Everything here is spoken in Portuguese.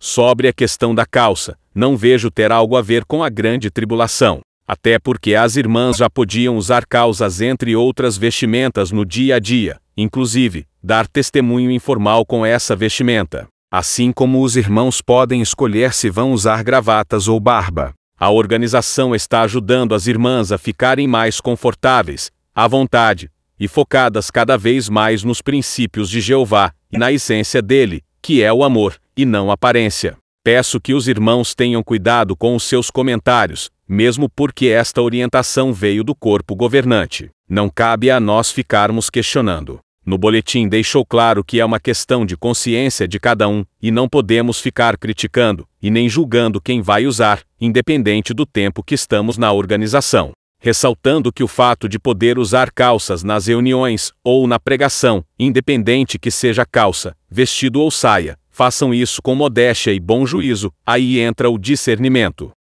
Sobre a questão da calça, não vejo ter algo a ver com a grande tribulação. Até porque as irmãs já podiam usar calças entre outras vestimentas no dia a dia, inclusive, dar testemunho informal com essa vestimenta. Assim como os irmãos podem escolher se vão usar gravatas ou barba. A organização está ajudando as irmãs a ficarem mais confortáveis, à vontade, e focadas cada vez mais nos princípios de Jeová e na essência dele, que é o amor, e não aparência. Peço que os irmãos tenham cuidado com os seus comentários, mesmo porque esta orientação veio do corpo governante. Não cabe a nós ficarmos questionando. No boletim deixou claro que é uma questão de consciência de cada um, e não podemos ficar criticando e nem julgando quem vai usar, independente do tempo que estamos na organização. Ressaltando que o fato de poder usar calças nas reuniões ou na pregação, independente que seja calça, vestido ou saia, Façam isso com modéstia e bom juízo, aí entra o discernimento.